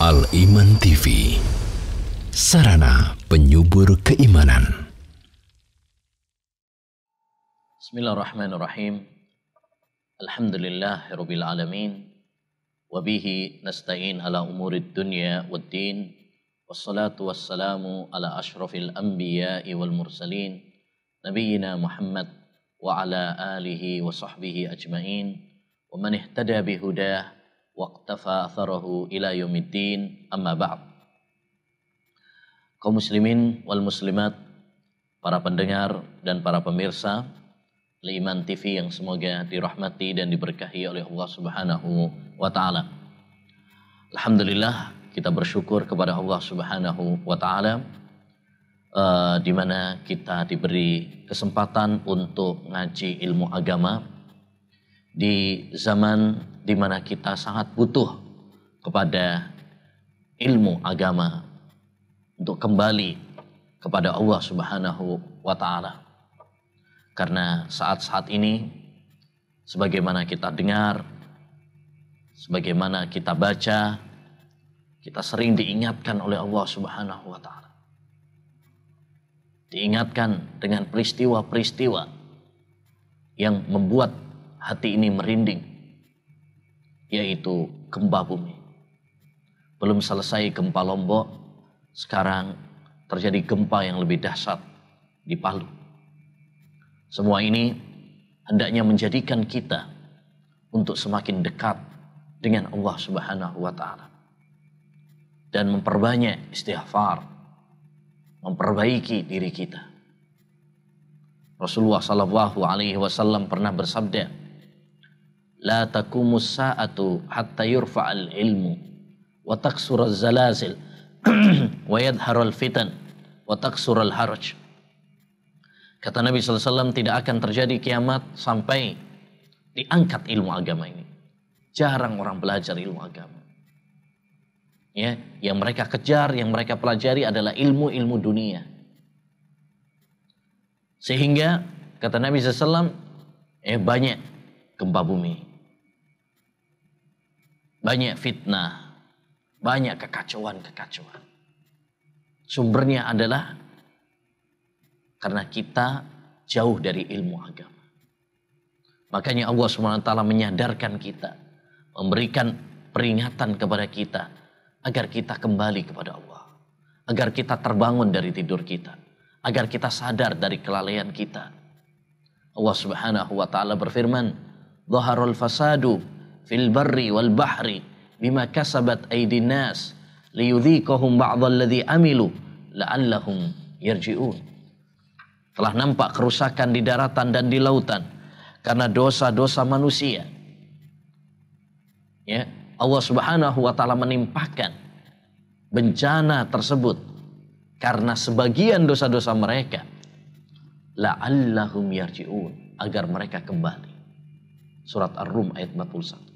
Al Iman TV Sarana penyubur keimanan Bismillahirrahmanirrahim Alhamdulillahirrabbilalamin Wabihi nasta'in ala umurid dunya waddin wassalatu wassalamu ala ashrafil anbiya'i wal mursalin Nabiyina Muhammad wa ala alihi wa sahbihi ajmain wa man ihtada bihudah waqtafa atharahu ila yaumiddin amma ba'd. Kaum muslimin wal muslimat, para pendengar dan para pemirsa Liman TV yang semoga dirahmati dan diberkahi oleh Allah Subhanahu wa taala. Alhamdulillah kita bersyukur kepada Allah Subhanahu wa taala uh, di mana kita diberi kesempatan untuk ngaji ilmu agama di zaman di mana kita sangat butuh kepada ilmu agama untuk kembali kepada Allah Subhanahu wa taala. Karena saat-saat ini sebagaimana kita dengar, sebagaimana kita baca, kita sering diingatkan oleh Allah Subhanahu wa taala. Diingatkan dengan peristiwa-peristiwa yang membuat hati ini merinding, yaitu gempa bumi. Belum selesai gempa Lombok, sekarang terjadi gempa yang lebih dahsyat di Palu. Semua ini hendaknya menjadikan kita untuk semakin dekat dengan Allah Subhanahu wa taala dan memperbanyak istighfar, memperbaiki diri kita. Rasulullah Shallallahu Alaihi Wasallam pernah bersabda, la takumus sa'atu hatta yurfa'al ilmu wa taksura zalazil wa yadharul fitan wa al haraj kata Nabi SAW tidak akan terjadi kiamat sampai diangkat ilmu agama ini jarang orang belajar ilmu agama ya yang mereka kejar yang mereka pelajari adalah ilmu-ilmu dunia sehingga kata Nabi SAW eh banyak gempa bumi banyak fitnah, banyak kekacauan-kekacauan. Sumbernya adalah karena kita jauh dari ilmu agama. Makanya Allah SWT menyadarkan kita, memberikan peringatan kepada kita agar kita kembali kepada Allah. Agar kita terbangun dari tidur kita. Agar kita sadar dari kelalaian kita. Allah Subhanahu wa taala berfirman, "Zaharul fasadu fil barri wal bahri bima kasabat aydin nas liyudhikahum ba'dalladhi amilu la'allahum yarji'un. Telah nampak kerusakan di daratan dan di lautan karena dosa-dosa manusia. Ya, Allah Subhanahu wa taala menimpakan bencana tersebut karena sebagian dosa-dosa mereka la'allahum yarji'un agar mereka kembali. Surat Ar-Rum ayat 41.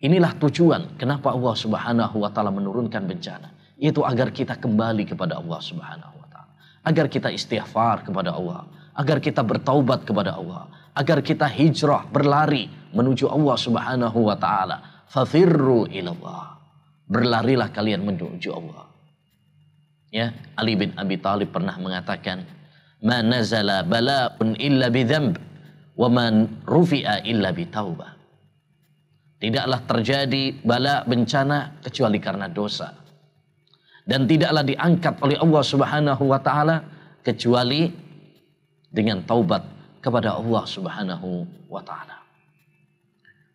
Inilah tujuan kenapa Allah Subhanahu wa taala menurunkan bencana, yaitu agar kita kembali kepada Allah Subhanahu wa taala, agar kita istighfar kepada Allah, agar kita bertaubat kepada Allah, agar kita hijrah berlari menuju Allah Subhanahu wa taala. Fathirru ilallah. Berlarilah kalian menuju Allah. Ya, Ali bin Abi Thalib pernah mengatakan, "Ma nazala bala'un illa wa man rufi'a illa bitaubah." Tidaklah terjadi bala bencana kecuali karena dosa. Dan tidaklah diangkat oleh Allah Subhanahu wa taala kecuali dengan taubat kepada Allah Subhanahu wa taala.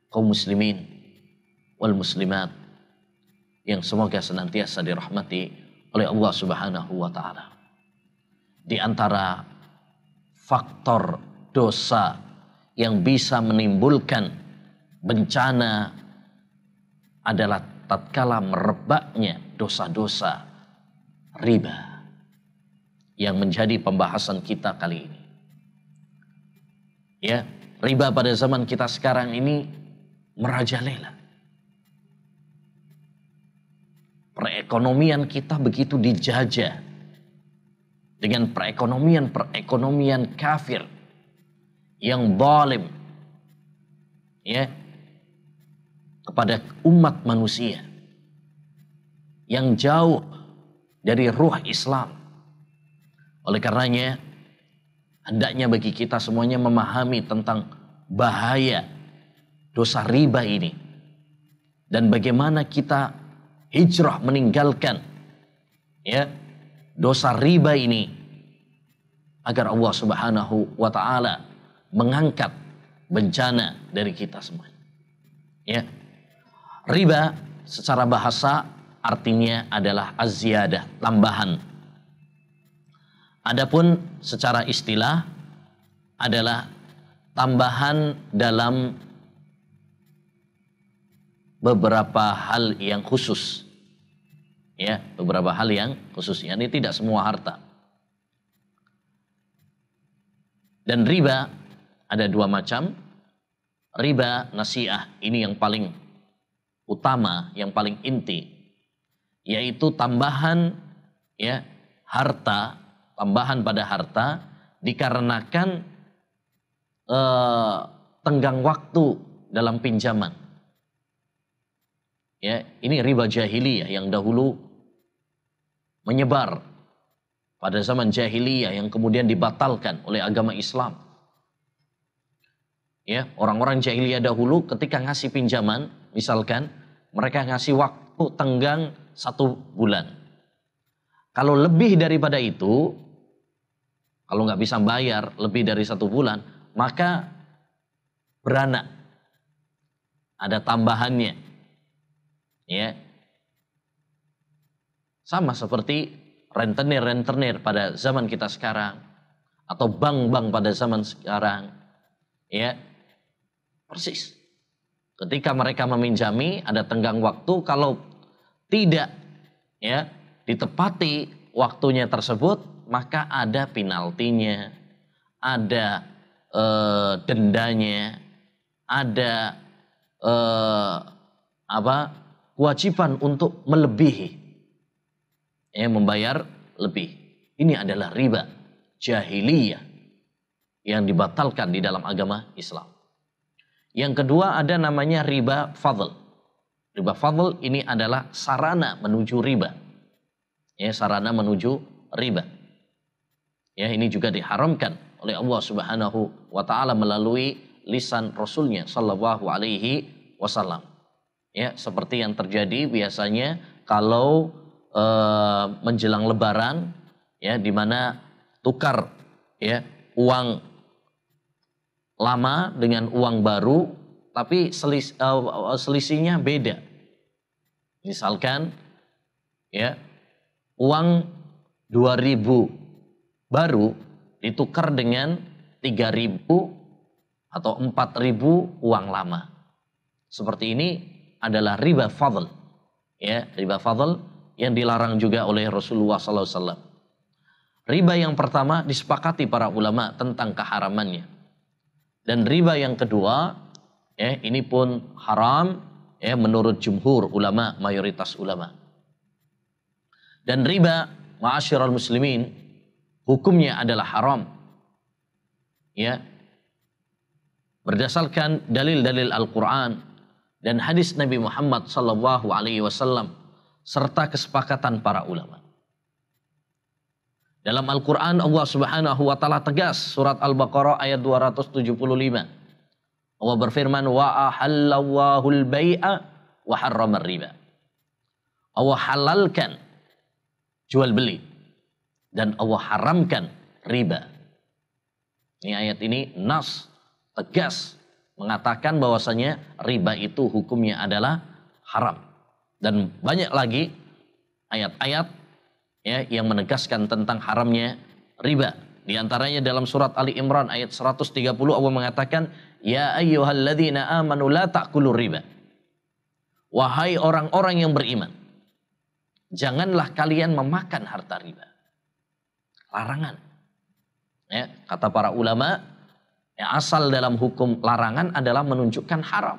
Kaum muslimin wal muslimat yang semoga senantiasa dirahmati oleh Allah Subhanahu wa taala. Di antara faktor dosa yang bisa menimbulkan bencana adalah tatkala merebaknya dosa-dosa riba yang menjadi pembahasan kita kali ini. Ya, riba pada zaman kita sekarang ini merajalela. Perekonomian kita begitu dijajah dengan perekonomian-perekonomian kafir yang zalim. Ya, kepada umat manusia yang jauh dari ruh Islam. Oleh karenanya, hendaknya bagi kita semuanya memahami tentang bahaya dosa riba ini dan bagaimana kita hijrah meninggalkan ya dosa riba ini agar Allah Subhanahu wa taala mengangkat bencana dari kita semua. Ya, Riba secara bahasa artinya adalah aziyadah, tambahan. Adapun secara istilah adalah tambahan dalam beberapa hal yang khusus. Ya, beberapa hal yang khusus. Ini tidak semua harta. Dan riba ada dua macam. Riba nasiah ini yang paling utama, yang paling inti, yaitu tambahan ya harta, tambahan pada harta dikarenakan eh, tenggang waktu dalam pinjaman. Ya, ini riba jahiliyah yang dahulu menyebar pada zaman jahiliyah yang kemudian dibatalkan oleh agama Islam. Ya, orang-orang jahiliyah dahulu ketika ngasih pinjaman Misalkan mereka ngasih waktu tenggang satu bulan. Kalau lebih daripada itu, kalau nggak bisa bayar lebih dari satu bulan, maka beranak. Ada tambahannya. Ya. Sama seperti rentenir-rentenir pada zaman kita sekarang atau bank-bank pada zaman sekarang. Ya. Persis. Ketika mereka meminjami ada tenggang waktu kalau tidak ya ditepati waktunya tersebut maka ada penaltinya, ada e, dendanya, ada e, apa kewajiban untuk melebihi ya membayar lebih. Ini adalah riba jahiliyah yang dibatalkan di dalam agama Islam. Yang kedua ada namanya riba fadl. Riba fadl ini adalah sarana menuju riba. Ya, sarana menuju riba. Ya, ini juga diharamkan oleh Allah Subhanahu wa taala melalui lisan Rasulnya sallallahu alaihi wasallam. Ya, seperti yang terjadi biasanya kalau e, menjelang lebaran ya di mana tukar ya uang lama dengan uang baru, tapi selis, uh, selisihnya beda. Misalkan ya uang 2000 baru ditukar dengan 3000 atau 4000 uang lama. Seperti ini adalah riba fadl. Ya, riba fadl yang dilarang juga oleh Rasulullah SAW. Riba yang pertama disepakati para ulama tentang keharamannya. Dan riba yang kedua, ya, ini pun haram ya, menurut jumhur ulama, mayoritas ulama. Dan riba, ma'asyiral muslimin, hukumnya adalah haram. Ya. Berdasarkan dalil-dalil Al-Qur'an dan hadis Nabi Muhammad sallallahu alaihi wasallam serta kesepakatan para ulama. Dalam Al-Quran Allah subhanahu wa ta'ala tegas surat Al-Baqarah ayat 275. Allah berfirman wa ahallallahu al-bai'a wa harrama riba. Allah halalkan jual beli dan Allah haramkan riba. Ini ayat ini nas tegas mengatakan bahwasanya riba itu hukumnya adalah haram. Dan banyak lagi ayat-ayat ya yang menegaskan tentang haramnya riba. Di antaranya dalam surat Ali Imran ayat 130 Allah mengatakan, "Ya ayyuhalladzina amanu la ta'kulu riba." Wahai orang-orang yang beriman, janganlah kalian memakan harta riba. Larangan. Ya, kata para ulama, ya asal dalam hukum larangan adalah menunjukkan haram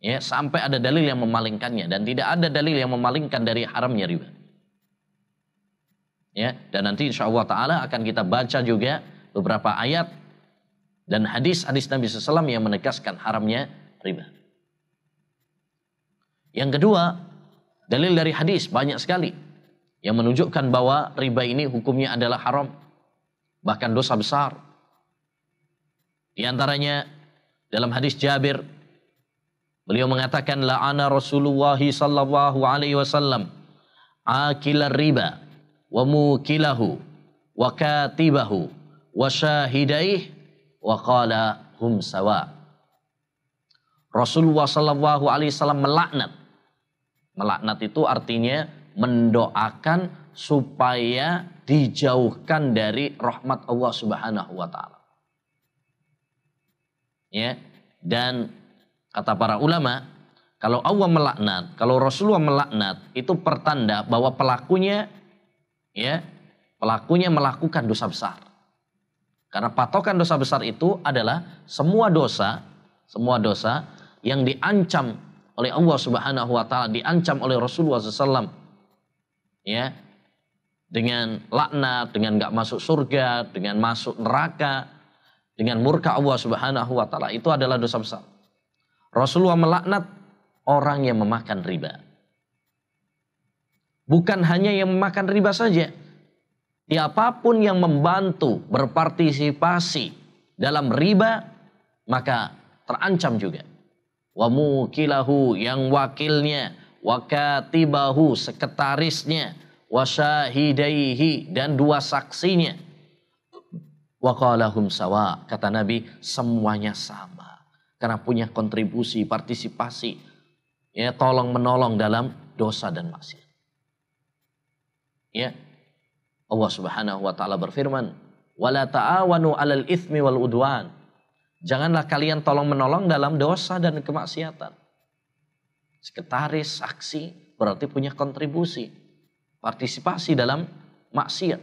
ya sampai ada dalil yang memalingkannya dan tidak ada dalil yang memalingkan dari haramnya riba ya dan nanti insya Allah taala akan kita baca juga beberapa ayat dan hadis hadis Nabi SAW yang menegaskan haramnya riba yang kedua dalil dari hadis banyak sekali yang menunjukkan bahwa riba ini hukumnya adalah haram bahkan dosa besar di antaranya dalam hadis Jabir Beliau mengatakan la'ana Rasulullah sallallahu alaihi wasallam akilar riba wa mukilahu wa katibahu wa syahidaih wa qala hum sawa. Rasulullah sallallahu alaihi wasallam melaknat. Melaknat itu artinya mendoakan supaya dijauhkan dari rahmat Allah Subhanahu wa taala. Ya, dan Kata para ulama, kalau Allah melaknat, kalau Rasulullah melaknat, itu pertanda bahwa pelakunya ya, pelakunya melakukan dosa besar. Karena patokan dosa besar itu adalah semua dosa, semua dosa yang diancam oleh Allah Subhanahu wa taala, diancam oleh Rasulullah SAW ya dengan laknat, dengan nggak masuk surga, dengan masuk neraka, dengan murka Allah Subhanahu wa taala itu adalah dosa besar. Rasulullah melaknat orang yang memakan riba. Bukan hanya yang memakan riba saja. Siapapun yang membantu berpartisipasi dalam riba, maka terancam juga. Wa mukilahu yang wakilnya, wakatibahu sekretarisnya, syahidaihi dan dua saksinya. qalahum sawa, kata Nabi, semuanya sama karena punya kontribusi, partisipasi, ya tolong menolong dalam dosa dan maksiat. Ya. Allah Subhanahu wa taala berfirman, "Wala ta'awanu 'alal itsmi wal udwan." Janganlah kalian tolong menolong dalam dosa dan kemaksiatan. Sekretaris, aksi berarti punya kontribusi, partisipasi dalam maksiat,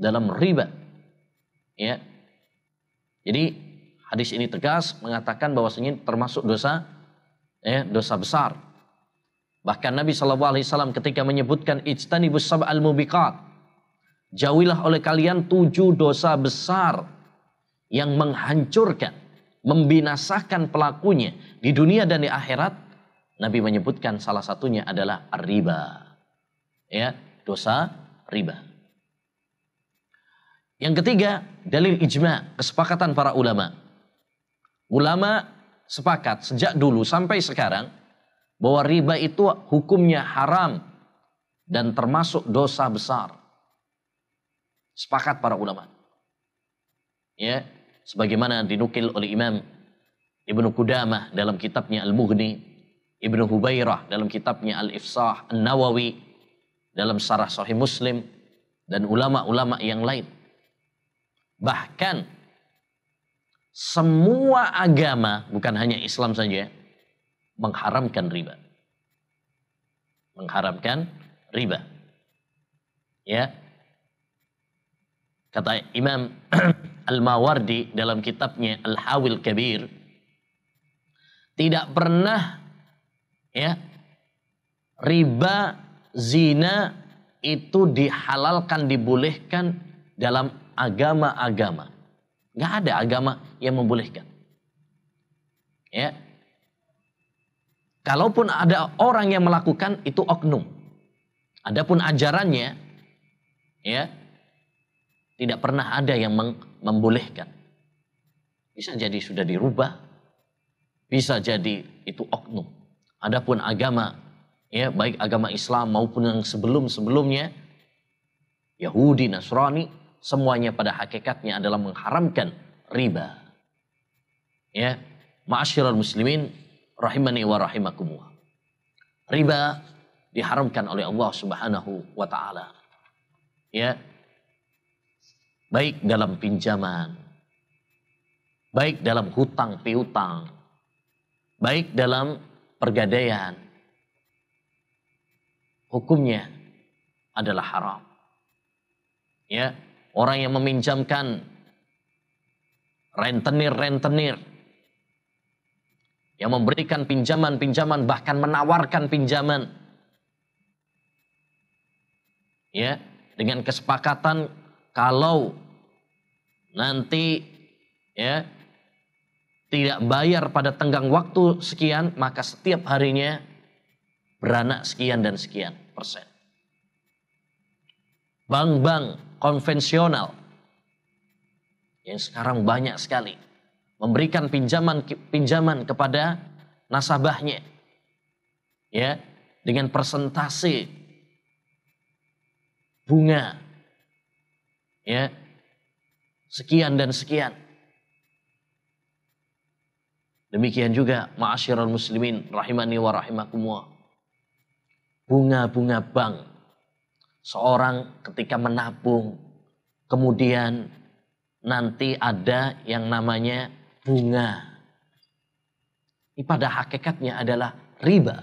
dalam riba. Ya. Jadi Hadis ini tegas mengatakan bahwa senyum termasuk dosa ya, dosa besar. Bahkan Nabi SAW ketika menyebutkan ista'ni ijtanibus al mubiqat, jauhilah oleh kalian tujuh dosa besar yang menghancurkan, membinasakan pelakunya di dunia dan di akhirat. Nabi menyebutkan salah satunya adalah riba. Ya, dosa riba. Yang ketiga, dalil ijma, kesepakatan para ulama. Ulama sepakat sejak dulu sampai sekarang bahwa riba itu hukumnya haram dan termasuk dosa besar. Sepakat para ulama. Ya, sebagaimana dinukil oleh Imam Ibnu Qudamah dalam kitabnya Al-Mughni, Ibnu Hubairah dalam kitabnya Al-Ifsah, An-Nawawi dalam Sarah Sahih Muslim dan ulama-ulama yang lain. Bahkan semua agama, bukan hanya Islam saja, mengharamkan riba. Mengharamkan riba. Ya. Kata Imam Al-Mawardi dalam kitabnya Al-Hawil Kabir, tidak pernah ya riba zina itu dihalalkan dibolehkan dalam agama-agama Nggak ada agama yang membolehkan. Ya. Kalaupun ada orang yang melakukan itu oknum. Adapun ajarannya ya tidak pernah ada yang membolehkan. Bisa jadi sudah dirubah, bisa jadi itu oknum. Adapun agama ya baik agama Islam maupun yang sebelum-sebelumnya Yahudi, Nasrani semuanya pada hakikatnya adalah mengharamkan riba. Ya, ma'asyiral muslimin rahimani wa rahimakumullah. Riba diharamkan oleh Allah Subhanahu wa taala. Ya. Baik dalam pinjaman, baik dalam hutang piutang, baik dalam pergadaian. Hukumnya adalah haram. Ya, orang yang meminjamkan rentenir-rentenir yang memberikan pinjaman-pinjaman bahkan menawarkan pinjaman ya dengan kesepakatan kalau nanti ya tidak bayar pada tenggang waktu sekian maka setiap harinya beranak sekian dan sekian persen bank-bank konvensional yang sekarang banyak sekali memberikan pinjaman pinjaman kepada nasabahnya ya dengan persentase bunga ya sekian dan sekian demikian juga ma'asyiral muslimin rahimani wa rahimakumullah bunga-bunga bank seorang ketika menabung, kemudian nanti ada yang namanya bunga. Ini pada hakikatnya adalah riba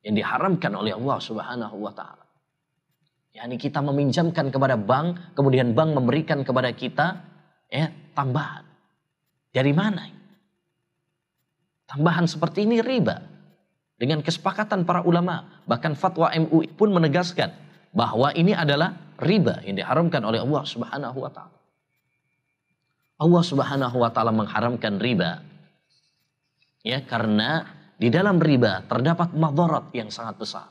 yang diharamkan oleh Allah Subhanahu wa taala. Yani kita meminjamkan kepada bank, kemudian bank memberikan kepada kita ya tambahan. Dari mana? Tambahan seperti ini riba dengan kesepakatan para ulama. Bahkan fatwa MUI pun menegaskan bahwa ini adalah riba yang diharamkan oleh Allah Subhanahu wa taala. Allah Subhanahu wa taala mengharamkan riba. Ya, karena di dalam riba terdapat madharat yang sangat besar.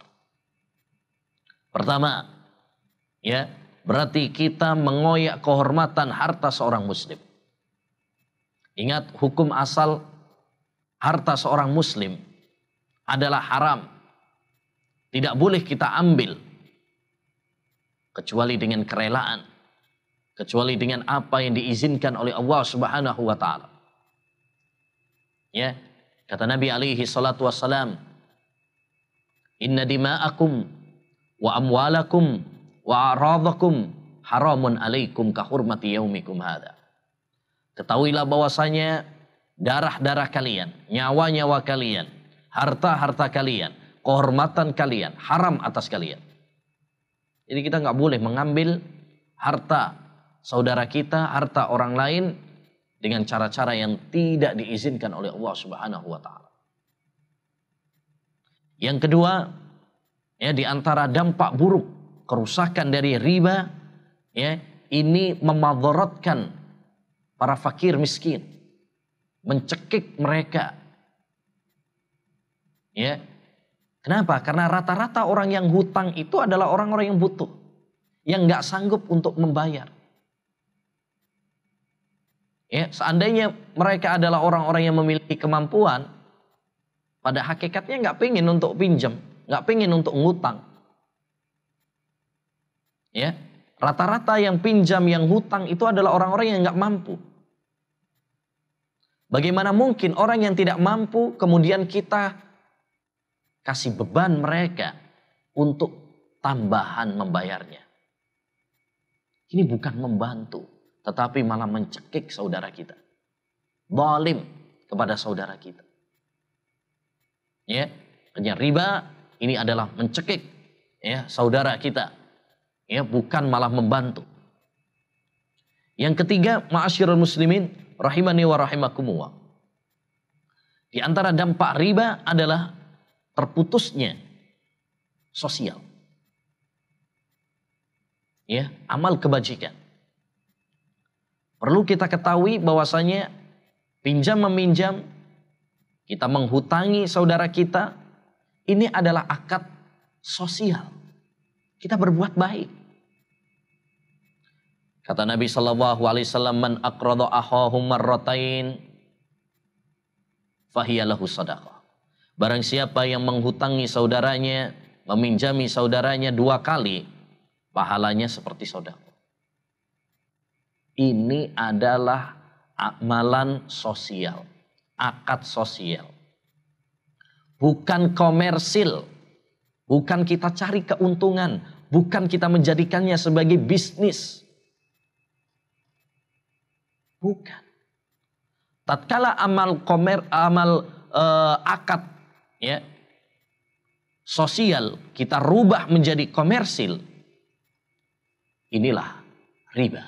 Pertama, ya, berarti kita mengoyak kehormatan harta seorang muslim. Ingat hukum asal harta seorang muslim adalah haram. Tidak boleh kita ambil kecuali dengan kerelaan, kecuali dengan apa yang diizinkan oleh Allah Subhanahu wa taala. Ya, kata Nabi alaihi salatu wassalam, "Inna dima'akum wa amwalakum wa aradakum haramun alaikum ka hurmati yaumikum hadha." Ketahuilah bahwasanya darah-darah kalian, nyawa-nyawa kalian, harta-harta kalian, kehormatan kalian, haram atas kalian. Jadi kita nggak boleh mengambil harta saudara kita, harta orang lain dengan cara-cara yang tidak diizinkan oleh Allah Subhanahu wa taala. Yang kedua, ya di antara dampak buruk kerusakan dari riba ya ini memadzaratkan para fakir miskin, mencekik mereka, Ya. Kenapa? Karena rata-rata orang yang hutang itu adalah orang-orang yang butuh. Yang nggak sanggup untuk membayar. Ya, seandainya mereka adalah orang-orang yang memiliki kemampuan, pada hakikatnya nggak pingin untuk pinjam, nggak pingin untuk ngutang. Ya, rata-rata yang pinjam, yang hutang itu adalah orang-orang yang nggak mampu. Bagaimana mungkin orang yang tidak mampu kemudian kita kasih beban mereka untuk tambahan membayarnya. Ini bukan membantu, tetapi malah mencekik saudara kita. Balim kepada saudara kita. Ya, hanya riba ini adalah mencekik ya saudara kita. Ya, bukan malah membantu. Yang ketiga, ma'asyiral muslimin rahimani wa rahimakumullah. Di antara dampak riba adalah terputusnya sosial. Ya, amal kebajikan. Perlu kita ketahui bahwasanya pinjam meminjam, kita menghutangi saudara kita, ini adalah akad sosial. Kita berbuat baik. Kata Nabi Shallallahu Alaihi Wasallam, "Man akrodo ahahu fahiyalahu sadaqah." Barang siapa yang menghutangi saudaranya, meminjami saudaranya dua kali, pahalanya seperti saudara. Ini adalah amalan sosial, akad sosial. Bukan komersil, bukan kita cari keuntungan, bukan kita menjadikannya sebagai bisnis. Bukan. Tatkala amal komer, amal eh, akad ya sosial kita rubah menjadi komersil inilah riba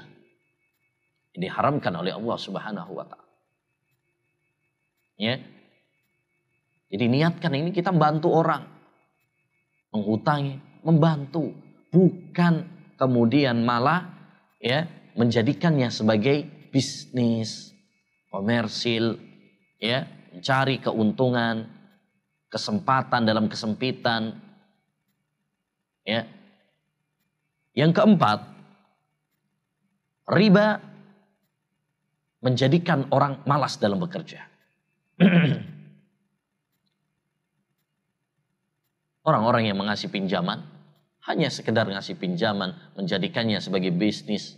ini haramkan oleh Allah Subhanahu wa taala ya jadi niatkan ini kita bantu orang menghutangi membantu bukan kemudian malah ya menjadikannya sebagai bisnis komersil ya mencari keuntungan kesempatan dalam kesempitan. Ya. Yang keempat, riba menjadikan orang malas dalam bekerja. Orang-orang yang mengasih pinjaman hanya sekedar ngasih pinjaman menjadikannya sebagai bisnis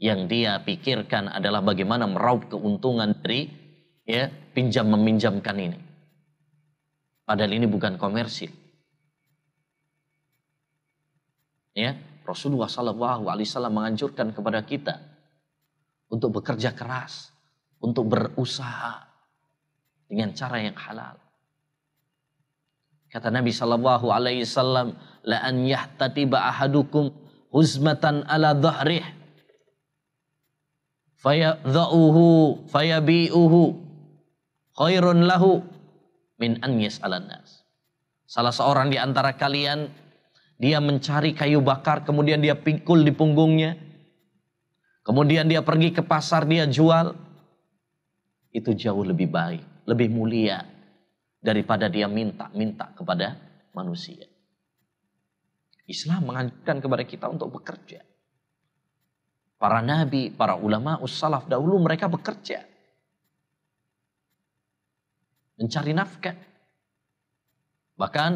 yang dia pikirkan adalah bagaimana meraup keuntungan dari ya pinjam meminjamkan ini. Padahal ini bukan komersil. Ya, Rasulullah Shallallahu Alaihi Wasallam menganjurkan kepada kita untuk bekerja keras, untuk berusaha dengan cara yang halal. Kata Nabi Shallallahu Alaihi Wasallam, la an yahtatiba ahadukum huzmatan ala dhahrih fayadha'uhu fayabi'uhu khairun lahu min an Salah seorang di antara kalian dia mencari kayu bakar kemudian dia pikul di punggungnya. Kemudian dia pergi ke pasar dia jual. Itu jauh lebih baik, lebih mulia daripada dia minta-minta kepada manusia. Islam mengajarkan kepada kita untuk bekerja. Para nabi, para ulama, us-salaf dahulu mereka bekerja mencari nafkah. Bahkan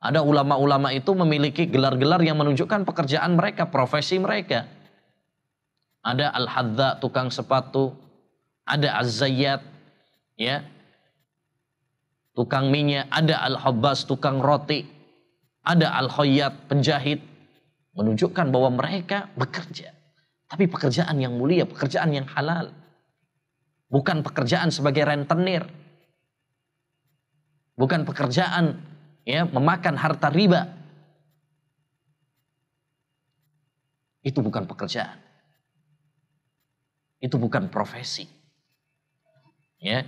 ada ulama-ulama itu memiliki gelar-gelar yang menunjukkan pekerjaan mereka, profesi mereka. Ada al-hadza tukang sepatu, ada az-zayyat ya. Tukang minyak, ada al-habbas tukang roti, ada al-khayyat penjahit menunjukkan bahwa mereka bekerja. Tapi pekerjaan yang mulia, pekerjaan yang halal. Bukan pekerjaan sebagai rentenir bukan pekerjaan ya memakan harta riba. Itu bukan pekerjaan. Itu bukan profesi. Ya.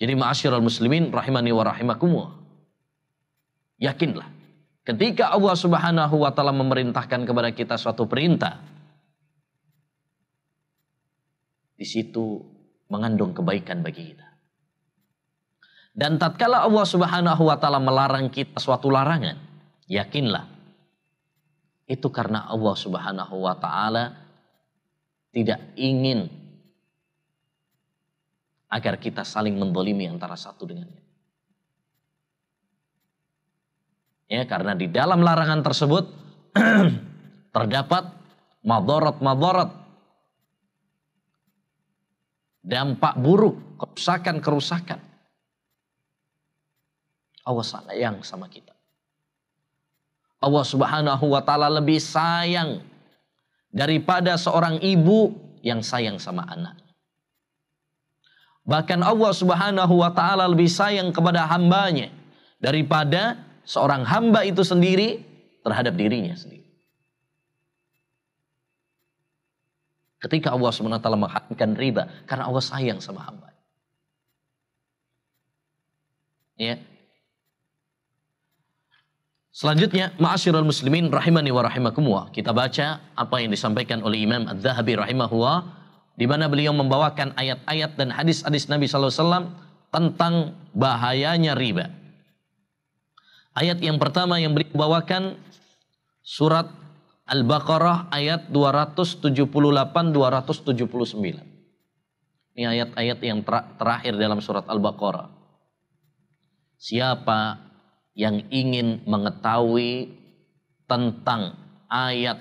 Jadi ma'asyiral muslimin rahimani wa rahimakumullah. Yakinlah ketika Allah Subhanahu wa taala memerintahkan kepada kita suatu perintah di situ mengandung kebaikan bagi kita. Dan tatkala Allah Subhanahu wa taala melarang kita suatu larangan, yakinlah itu karena Allah Subhanahu wa taala tidak ingin agar kita saling mendolimi antara satu dengan dengannya. Ya, karena di dalam larangan tersebut terdapat madorot-madorot dampak buruk, kerusakan-kerusakan. Allah sayang sama kita. Allah Subhanahu wa taala lebih sayang daripada seorang ibu yang sayang sama anak. Bahkan Allah Subhanahu wa taala lebih sayang kepada hambanya daripada seorang hamba itu sendiri terhadap dirinya sendiri. Ketika Allah Subhanahu Wa Taala mengharamkan riba karena Allah sayang sama hamba. Ya, Selanjutnya, ma'asyiral muslimin rahimani wa rahimakumullah. Kita baca apa yang disampaikan oleh Imam Az-Zahabi rahimahullah di mana beliau membawakan ayat-ayat dan hadis-hadis Nabi sallallahu alaihi wasallam tentang bahayanya riba. Ayat yang pertama yang beliau bawakan surat Al-Baqarah ayat 278 279. Ini ayat-ayat yang ter terakhir dalam surat Al-Baqarah. Siapa yang ingin mengetahui tentang ayat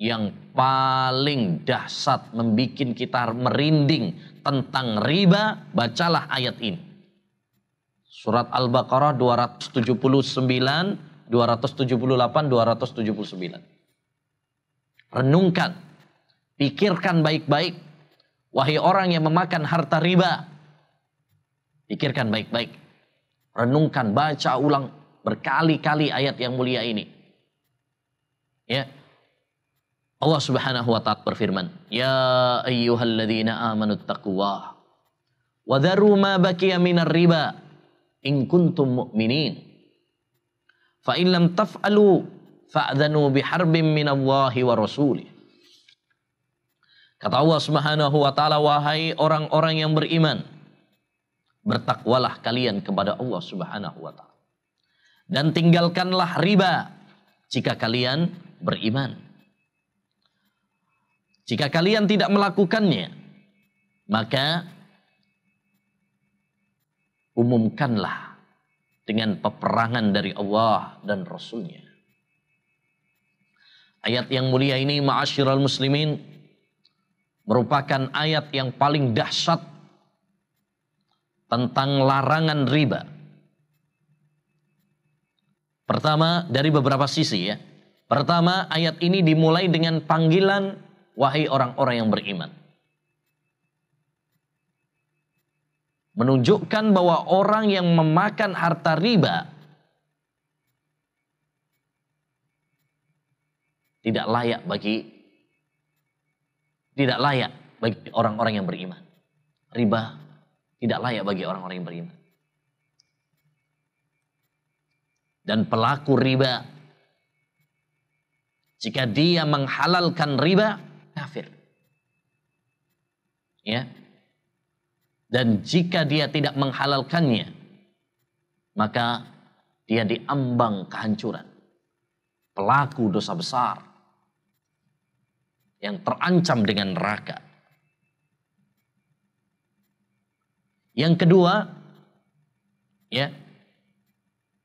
yang paling dahsyat membuat kita merinding tentang riba, bacalah ayat ini. Surat Al-Baqarah 279, 278, 279. Renungkan, pikirkan baik-baik. Wahai orang yang memakan harta riba, pikirkan baik-baik Renungkan, baca ulang berkali-kali ayat yang mulia ini. Ya. Allah Subhanahu wa taala berfirman, "Ya ayyuhalladzina amanu taqwa wa dharu ma bakiya minar riba in kuntum mu'minin." Fa in lam taf'alu fa'dhanu biharbin minallahi wa rasulih. Kata Allah Subhanahu wa taala, "Wahai orang-orang yang beriman, bertakwalah kalian kepada Allah Subhanahu wa taala. Dan tinggalkanlah riba jika kalian beriman. Jika kalian tidak melakukannya, maka umumkanlah dengan peperangan dari Allah dan Rasulnya. Ayat yang mulia ini ma'asyiral muslimin merupakan ayat yang paling dahsyat tentang larangan riba. Pertama, dari beberapa sisi ya. Pertama, ayat ini dimulai dengan panggilan wahai orang-orang yang beriman. Menunjukkan bahwa orang yang memakan harta riba tidak layak bagi tidak layak bagi orang-orang yang beriman. Riba tidak layak bagi orang-orang yang beriman. Dan pelaku riba, jika dia menghalalkan riba, kafir. Ya. Dan jika dia tidak menghalalkannya, maka dia diambang kehancuran. Pelaku dosa besar yang terancam dengan neraka. Yang kedua, ya.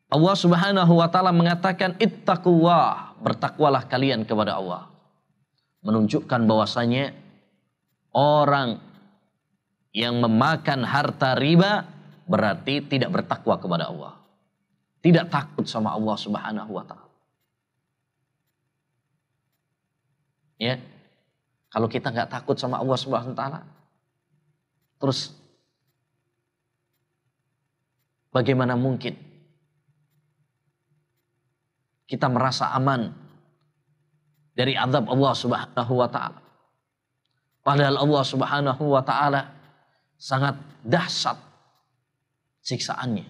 Allah Subhanahu wa taala mengatakan ittaqullah, bertakwalah kalian kepada Allah. Menunjukkan bahwasanya orang yang memakan harta riba berarti tidak bertakwa kepada Allah. Tidak takut sama Allah Subhanahu wa taala. Ya. Kalau kita nggak takut sama Allah Subhanahu wa taala, terus Bagaimana mungkin kita merasa aman dari azab Allah Subhanahu wa taala? Padahal Allah Subhanahu wa taala sangat dahsyat siksaannya.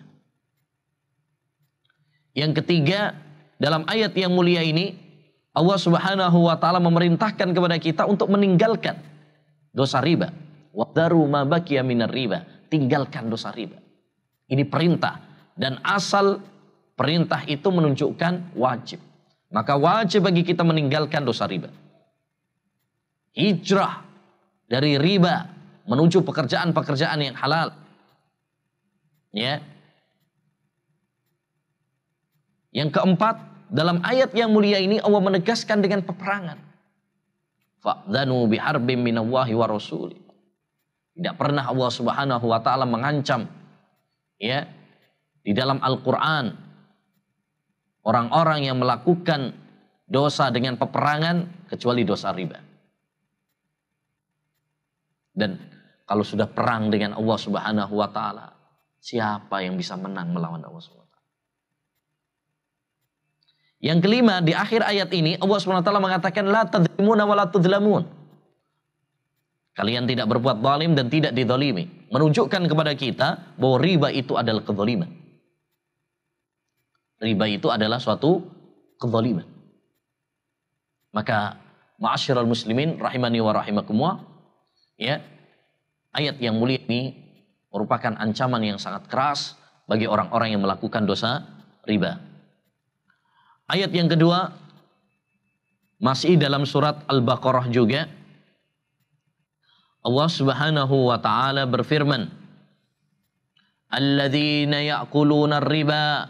Yang ketiga, dalam ayat yang mulia ini Allah Subhanahu wa taala memerintahkan kepada kita untuk meninggalkan dosa riba. Wadaru ma riba, tinggalkan dosa riba. Ini perintah. Dan asal perintah itu menunjukkan wajib. Maka wajib bagi kita meninggalkan dosa riba. Hijrah dari riba menuju pekerjaan-pekerjaan yang halal. Ya. Yang keempat, dalam ayat yang mulia ini Allah menegaskan dengan peperangan. Fa'danu biharbim minallahi wa rasuli. Tidak pernah Allah Subhanahu wa taala mengancam ya di dalam Al-Qur'an orang-orang yang melakukan dosa dengan peperangan kecuali dosa riba. Dan kalau sudah perang dengan Allah Subhanahu wa taala, siapa yang bisa menang melawan Allah Subhanahu wa taala? Yang kelima, di akhir ayat ini Allah Subhanahu wa taala mengatakan la tadzlimuna wa la Kalian tidak berbuat zalim dan tidak didolimi. Menunjukkan kepada kita bahwa riba itu adalah kezaliman. Riba itu adalah suatu kezaliman. Maka ma'asyiral muslimin rahimani wa rahimakumullah ya ayat yang mulia ini merupakan ancaman yang sangat keras bagi orang-orang yang melakukan dosa riba. Ayat yang kedua masih dalam surat Al-Baqarah juga Allah Subhanahu wa taala berfirman, "Alladzina ya'kuluna riba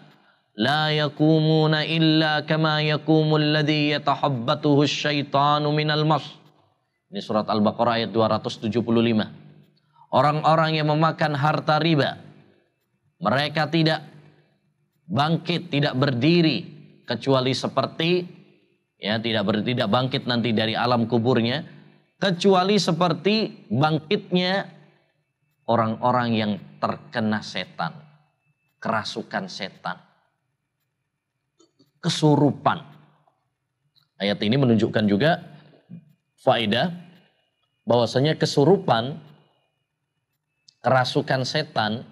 la yaqumuna illa kama yakumul ladzi yatahabbatuhu asyaitanu minal mas." Ini surat Al-Baqarah ayat 275. Orang-orang yang memakan harta riba, mereka tidak bangkit, tidak berdiri kecuali seperti ya tidak ber, tidak bangkit nanti dari alam kuburnya kecuali seperti bangkitnya orang-orang yang terkena setan, kerasukan setan, kesurupan. Ayat ini menunjukkan juga faedah bahwasanya kesurupan, kerasukan setan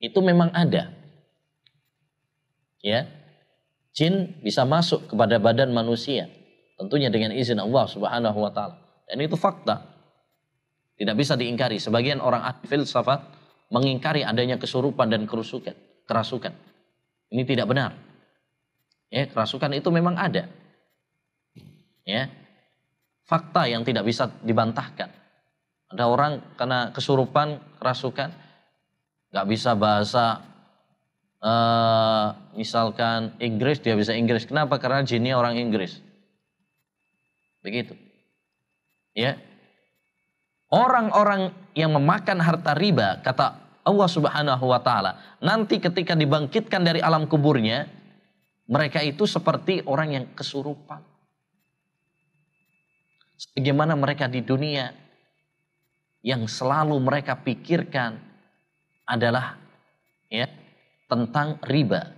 itu memang ada. Ya. Jin bisa masuk kepada badan manusia tentunya dengan izin Allah Subhanahu wa taala. Dan itu fakta. Tidak bisa diingkari. Sebagian orang ahli filsafat mengingkari adanya kesurupan dan kerusukan, kerasukan. Ini tidak benar. Ya, kerasukan itu memang ada. Ya. Fakta yang tidak bisa dibantahkan. Ada orang karena kesurupan, kerasukan, nggak bisa bahasa Uh, misalkan Inggris dia bisa Inggris. Kenapa? Karena jinnya orang Inggris. Begitu ya orang-orang yang memakan harta riba kata Allah Subhanahu wa taala nanti ketika dibangkitkan dari alam kuburnya mereka itu seperti orang yang kesurupan sebagaimana mereka di dunia yang selalu mereka pikirkan adalah ya tentang riba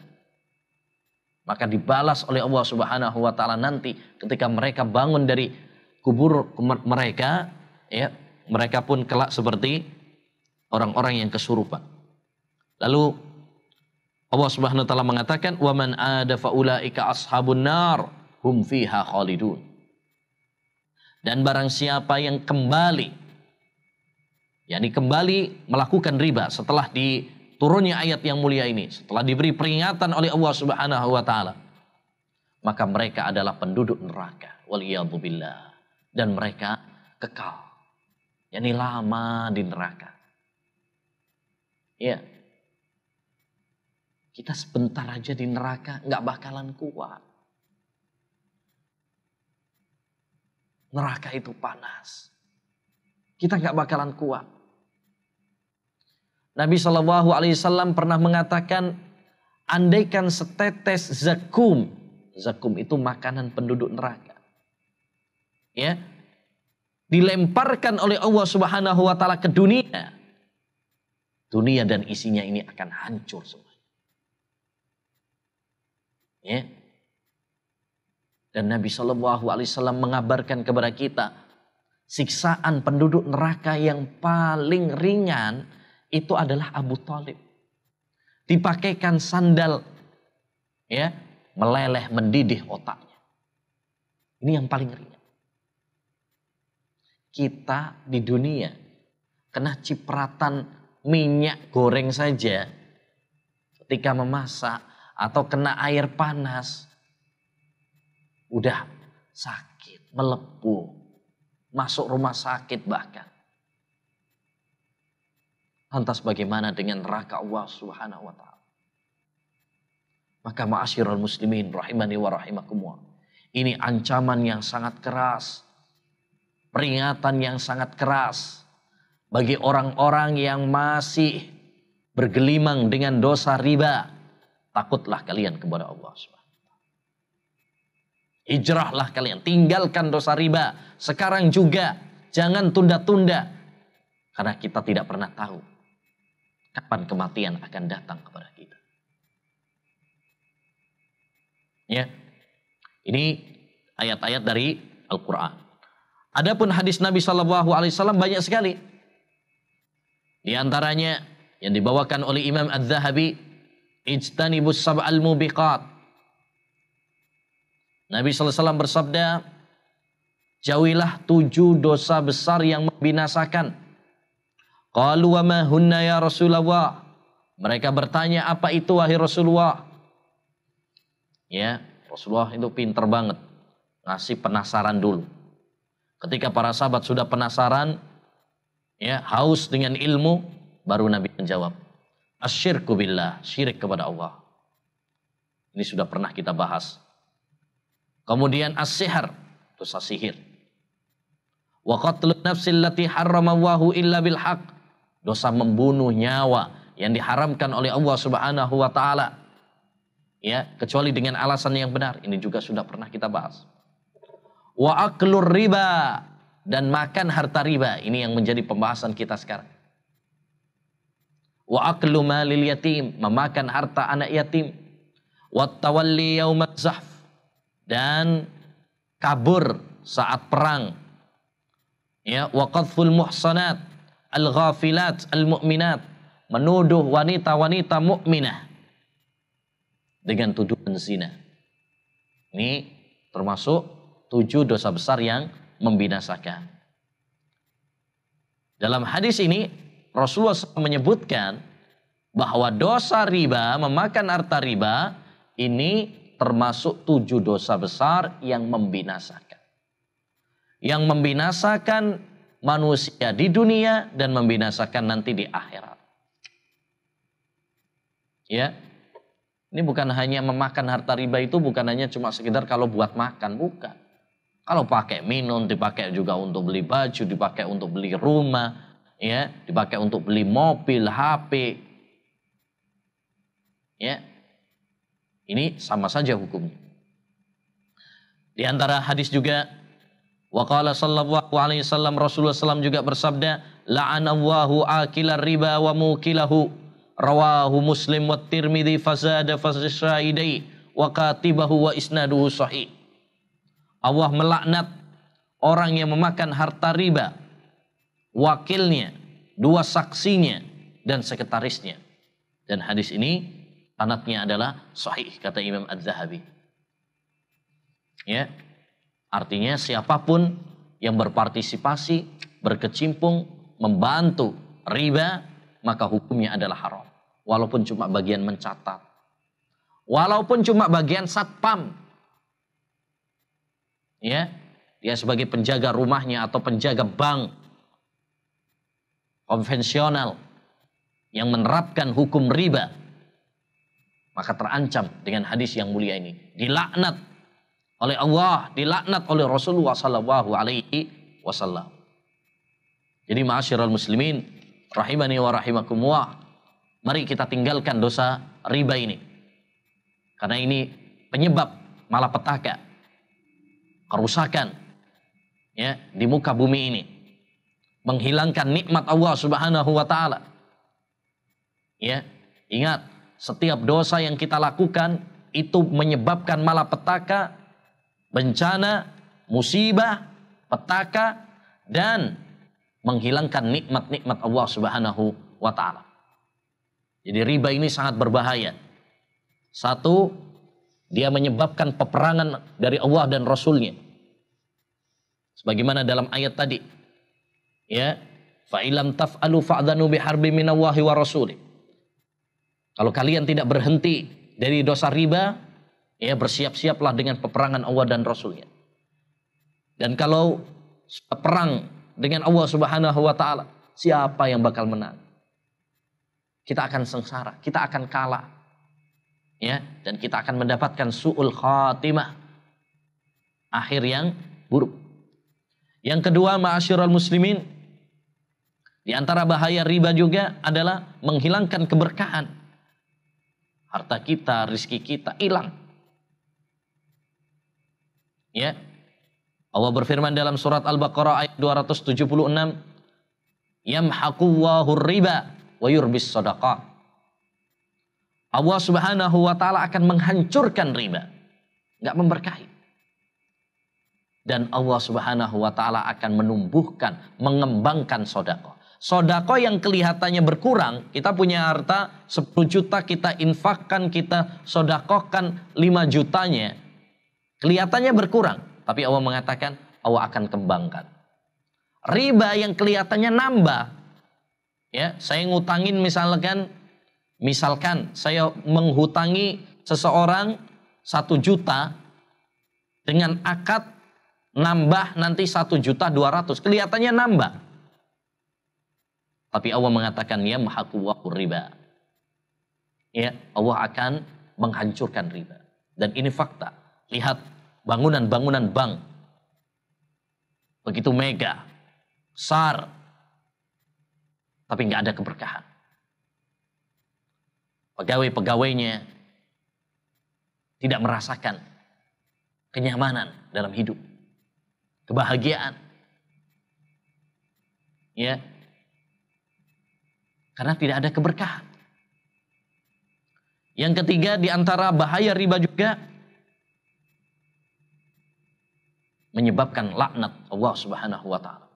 maka dibalas oleh Allah Subhanahu wa taala nanti ketika mereka bangun dari kubur mereka ya mereka pun kelak seperti orang-orang yang kesurupan lalu Allah Subhanahu wa taala mengatakan wa man ada faulaika ashabun nar hum fiha khalidun dan barang siapa yang kembali yakni kembali melakukan riba setelah diturunnya ayat yang mulia ini setelah diberi peringatan oleh Allah Subhanahu wa taala maka mereka adalah penduduk neraka waliyadzubillah dan mereka kekal. Yani lama di neraka. Ya. Kita sebentar aja di neraka nggak bakalan kuat. Neraka itu panas. Kita nggak bakalan kuat. Nabi Shallallahu Alaihi Wasallam pernah mengatakan, andaikan setetes zakum, zakum itu makanan penduduk neraka ya dilemparkan oleh Allah Subhanahu wa taala ke dunia dunia dan isinya ini akan hancur semua ya dan Nabi Shallallahu Alaihi Wasallam mengabarkan kepada kita siksaan penduduk neraka yang paling ringan itu adalah Abu Talib dipakaikan sandal ya meleleh mendidih otaknya ini yang paling ringan kita di dunia. Kena cipratan minyak goreng saja ketika memasak atau kena air panas udah sakit, melepuh, masuk rumah sakit bahkan. Lantas bagaimana dengan neraka Allah Subhanahu wa taala? Maka ma'asyiral muslimin rahimani wa rahimakumullah. Ini ancaman yang sangat keras peringatan yang sangat keras bagi orang-orang yang masih bergelimang dengan dosa riba. Takutlah kalian kepada Allah SWT. Hijrahlah kalian, tinggalkan dosa riba sekarang juga. Jangan tunda-tunda karena kita tidak pernah tahu kapan kematian akan datang kepada kita. Ya. Ini ayat-ayat dari Al-Qur'an. Adapun hadis Nabi Shallallahu Alaihi Wasallam banyak sekali. Di antaranya yang dibawakan oleh Imam Az zahabi Ijtanibus sab'al mubiqat. Nabi Shallallahu Alaihi Wasallam bersabda, jauhilah tujuh dosa besar yang membinasakan. Qalu wa ma hunna ya Rasulullah. Mereka bertanya apa itu wahai Rasulullah. Ya, Rasulullah itu pinter banget. Ngasih penasaran dulu Ketika para sahabat sudah penasaran, ya haus dengan ilmu, baru Nabi menjawab, asyirku billah, syirik kepada Allah. Ini sudah pernah kita bahas. Kemudian as dosa sihir. Wa qatlun nafsil lati harramawahu illa bil haq. Dosa membunuh nyawa yang diharamkan oleh Allah Subhanahu wa taala. Ya, kecuali dengan alasan yang benar. Ini juga sudah pernah kita bahas wa aklur riba dan makan harta riba. Ini yang menjadi pembahasan kita sekarang. Wa aklu malil yatim, memakan harta anak yatim. Wa tawalli yaumat zahf dan kabur saat perang. Ya, wa qadful muhsanat al-ghafilat al-mu'minat menuduh wanita-wanita mukminah dengan tuduhan zina. Ini termasuk tujuh dosa besar yang membinasakan. Dalam hadis ini Rasulullah menyebutkan bahwa dosa riba, memakan harta riba ini termasuk tujuh dosa besar yang membinasakan. Yang membinasakan manusia di dunia dan membinasakan nanti di akhirat. Ya. Ini bukan hanya memakan harta riba itu bukan hanya cuma sekedar kalau buat makan, bukan kalau pakai minum dipakai juga untuk beli baju, dipakai untuk beli rumah, ya, dipakai untuk beli mobil, HP. Ya. Ini sama saja hukumnya. Di antara hadis juga Waqala sallallahu alaihi wasallam Rasulullah SAW juga bersabda la'anallahu akilar riba wa mukilahu rawahu Muslim wa Tirmidzi fazada fasyaidai wa katibahu wa isnaduhu sahih Allah melaknat orang yang memakan harta riba, wakilnya, dua saksinya, dan sekretarisnya. Dan hadis ini anaknya adalah sahih kata Imam Az-Zahabi. Ya. Artinya siapapun yang berpartisipasi, berkecimpung, membantu riba, maka hukumnya adalah haram. Walaupun cuma bagian mencatat. Walaupun cuma bagian satpam, ya dia ya sebagai penjaga rumahnya atau penjaga bank konvensional yang menerapkan hukum riba maka terancam dengan hadis yang mulia ini dilaknat oleh Allah dilaknat oleh Rasulullah Sallallahu Alaihi Wasallam jadi maashirul muslimin rahimani wa rahimakumullah mari kita tinggalkan dosa riba ini karena ini penyebab malapetaka kerusakan ya di muka bumi ini menghilangkan nikmat Allah Subhanahu wa taala. Ya, ingat setiap dosa yang kita lakukan itu menyebabkan malapetaka, bencana, musibah, petaka dan menghilangkan nikmat-nikmat Allah Subhanahu wa taala. Jadi riba ini sangat berbahaya. Satu, dia menyebabkan peperangan dari Allah dan Rasulnya. Sebagaimana dalam ayat tadi. Ya. Fa'ilam taf'alu fa'adhanu biharbi minallahi wa rasuli. Kalau kalian tidak berhenti dari dosa riba, ya bersiap-siaplah dengan peperangan Allah dan Rasulnya. Dan kalau perang dengan Allah Subhanahu wa taala, siapa yang bakal menang? Kita akan sengsara, kita akan kalah ya dan kita akan mendapatkan suul khatimah akhir yang buruk yang kedua ma'asyiral muslimin di antara bahaya riba juga adalah menghilangkan keberkahan harta kita rizki kita hilang ya Allah berfirman dalam surat Al-Baqarah ayat 276 yamhaqullahu riba wa yurbis sadaqah Allah Subhanahu wa taala akan menghancurkan riba. Enggak memberkahi. Dan Allah Subhanahu wa taala akan menumbuhkan, mengembangkan sodako. Sodako yang kelihatannya berkurang, kita punya harta 10 juta kita infakkan, kita sodakokan 5 jutanya. Kelihatannya berkurang, tapi Allah mengatakan Allah akan kembangkan. Riba yang kelihatannya nambah, ya saya ngutangin misalkan Misalkan saya menghutangi seseorang satu juta dengan akad nambah nanti satu juta dua ratus. Kelihatannya nambah. Tapi Allah mengatakan ya kuwaku riba. Ya, Allah akan menghancurkan riba. Dan ini fakta. Lihat bangunan-bangunan bank. Begitu mega, besar. Tapi nggak ada keberkahan pegawai-pegawainya tidak merasakan kenyamanan dalam hidup, kebahagiaan. Ya. Karena tidak ada keberkahan. Yang ketiga di antara bahaya riba juga menyebabkan laknat Allah Subhanahu wa taala.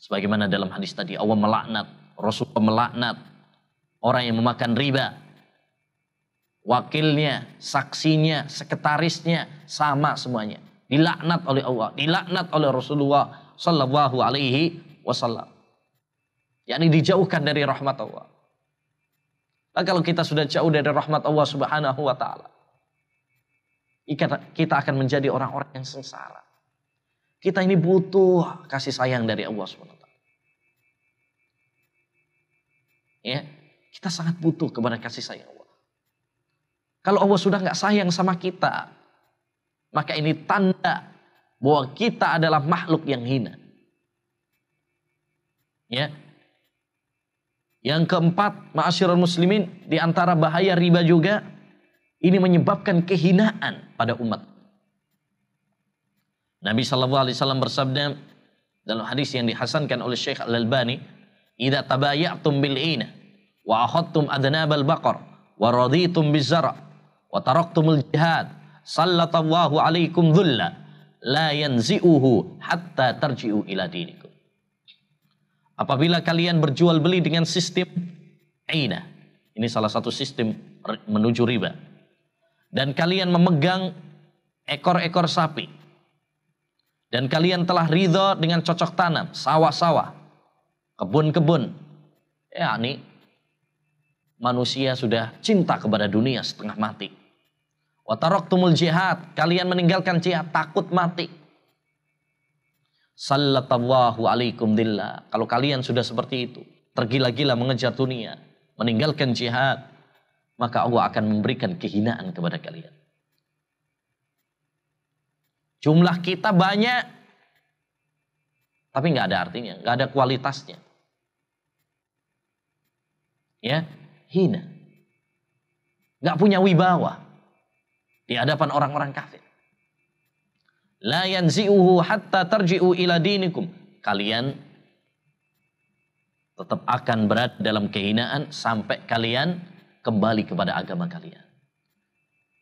Sebagaimana dalam hadis tadi Allah melaknat, Rasul melaknat, orang yang memakan riba, wakilnya, saksinya, sekretarisnya sama semuanya. Dilaknat oleh Allah, dilaknat oleh Rasulullah Sallallahu Alaihi Wasallam. Yakni dijauhkan dari rahmat Allah. Nah, kalau kita sudah jauh dari rahmat Allah Subhanahu Wa Taala, kita akan menjadi orang-orang yang sengsara. Kita ini butuh kasih sayang dari Allah Subhanahu Wa Taala. Ya, kita sangat butuh kepada kasih sayang Allah. Kalau Allah sudah nggak sayang sama kita, maka ini tanda bahwa kita adalah makhluk yang hina. Ya. Yang keempat, ma'asyiral muslimin, di antara bahaya riba juga, ini menyebabkan kehinaan pada umat. Nabi Shallallahu Alaihi Wasallam bersabda dalam hadis yang dihasankan oleh Syekh Al Albani, "Ida tabayya'tum bil ainah wa akhadtum adnabal baqar wa raditum bizara wa taraktumul jihad sallatallahu alaikum dhulla la yanzi'uhu hatta tarji'u ila dinikum apabila kalian berjual beli dengan sistem aina ini salah satu sistem menuju riba dan kalian memegang ekor-ekor sapi dan kalian telah ridho dengan cocok tanam, sawah-sawah, kebun-kebun, ya nih manusia sudah cinta kepada dunia setengah mati. Watarok tumul jihad, kalian meninggalkan jihad takut mati. Sallallahu alaikum dillah. Kalau kalian sudah seperti itu, tergila-gila mengejar dunia, meninggalkan jihad, maka Allah akan memberikan kehinaan kepada kalian. Jumlah kita banyak, tapi nggak ada artinya, nggak ada kualitasnya. Ya, hina. Gak punya wibawa di hadapan orang-orang kafir. La yanzi'uhu hatta tarji'u ila dinikum. Kalian tetap akan berat dalam kehinaan sampai kalian kembali kepada agama kalian.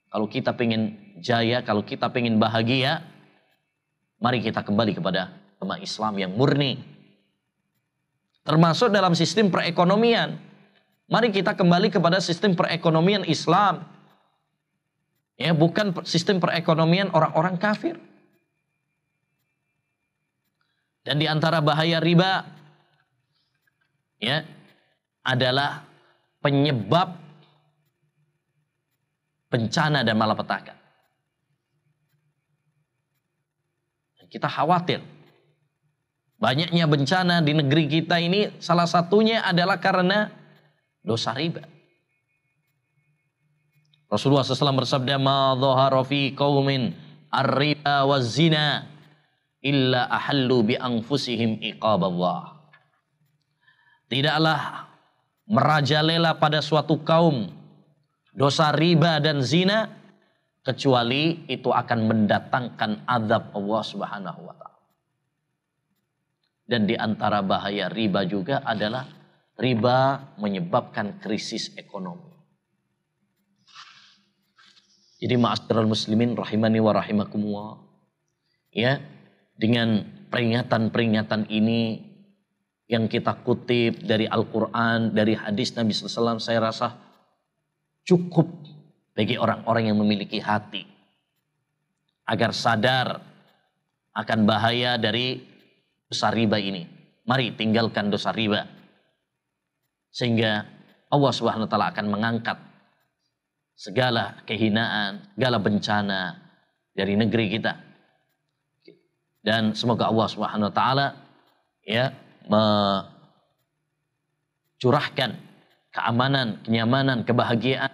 Kalau kita pengen jaya, kalau kita pengen bahagia, mari kita kembali kepada agama Islam yang murni. Termasuk dalam sistem perekonomian. Mari kita kembali kepada sistem perekonomian Islam. Ya, bukan sistem perekonomian orang-orang kafir. Dan di antara bahaya riba ya adalah penyebab bencana dan malapetaka. Kita khawatir banyaknya bencana di negeri kita ini salah satunya adalah karena dosa riba. Rasulullah SAW bersabda, "Ma dhahara fi qaumin ar-riba waz-zina illa ahallu bi anfusihim iqaballah." Tidaklah merajalela pada suatu kaum dosa riba dan zina kecuali itu akan mendatangkan azab Allah Subhanahu wa taala. Dan di antara bahaya riba juga adalah riba menyebabkan krisis ekonomi. Jadi ma'asyiral muslimin rahimani wa rahimakumullah. Ya, dengan peringatan-peringatan ini yang kita kutip dari Al-Qur'an, dari hadis Nabi SAW saya rasa cukup bagi orang-orang yang memiliki hati agar sadar akan bahaya dari dosa riba ini. Mari tinggalkan dosa riba sehingga Allah Subhanahu wa taala akan mengangkat segala kehinaan, segala bencana dari negeri kita. Dan semoga Allah Subhanahu wa taala ya mencurahkan keamanan, kenyamanan, kebahagiaan,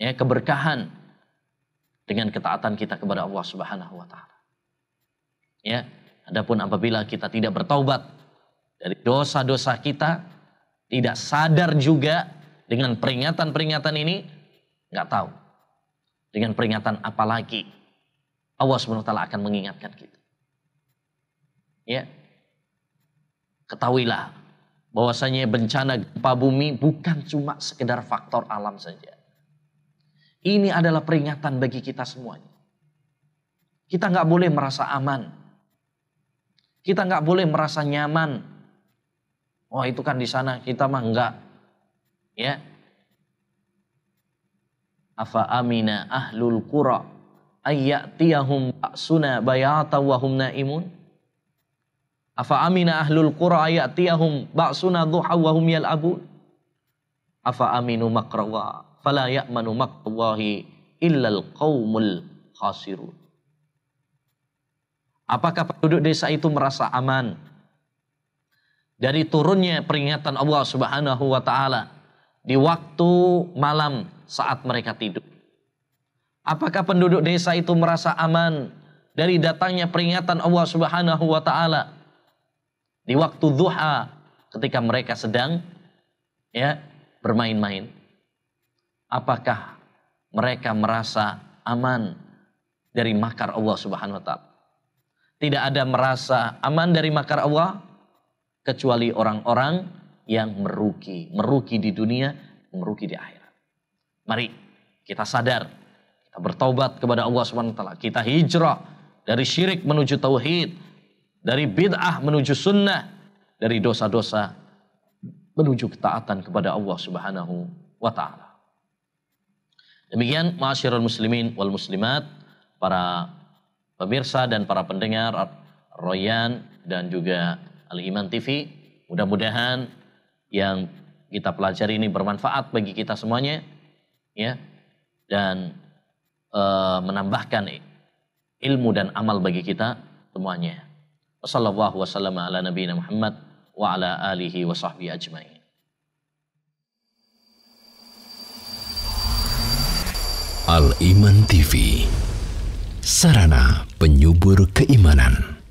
ya keberkahan dengan ketaatan kita kepada Allah Subhanahu wa taala. Ya, adapun apabila kita tidak bertaubat dari dosa-dosa kita, tidak sadar juga dengan peringatan-peringatan ini, nggak tahu. Dengan peringatan apa lagi Allah SWT akan mengingatkan kita. Ya, ketahuilah bahwasanya bencana gempa bumi bukan cuma sekedar faktor alam saja. Ini adalah peringatan bagi kita semuanya. Kita nggak boleh merasa aman. Kita nggak boleh merasa nyaman Wah oh, itu kan di sana kita mah enggak. Ya. Afa amina ahlul qura ayatiyahum ba'suna bayata wa hum naimun. Afa amina ahlul qura ayatiyahum ba'suna duha wa hum yal'abun. Afa aminu makrawa fala ya'manu makrallahi illal qaumul khasirun. Apakah penduduk desa itu merasa aman dari turunnya peringatan Allah Subhanahu wa taala di waktu malam saat mereka tidur. Apakah penduduk desa itu merasa aman dari datangnya peringatan Allah Subhanahu wa taala di waktu duha ketika mereka sedang ya bermain-main? Apakah mereka merasa aman dari makar Allah Subhanahu wa taala? Tidak ada merasa aman dari makar Allah kecuali orang-orang yang merugi, merugi di dunia, merugi di akhirat. Mari kita sadar, kita bertobat kepada Allah Subhanahu wa taala, kita hijrah dari syirik menuju tauhid, dari bid'ah menuju sunnah, dari dosa-dosa menuju ketaatan kepada Allah Subhanahu wa taala. Demikian masyarakat muslimin wal muslimat, para pemirsa dan para pendengar Royan dan juga Al-Iman TV. Mudah-mudahan yang kita pelajari ini bermanfaat bagi kita semuanya ya dan e, menambahkan ilmu dan amal bagi kita semuanya. Wassalamu'alaikum warahmatullahi wabarakatuh. wa ala alihi wa sahbihi ajmain. Al Iman TV Sarana penyubur keimanan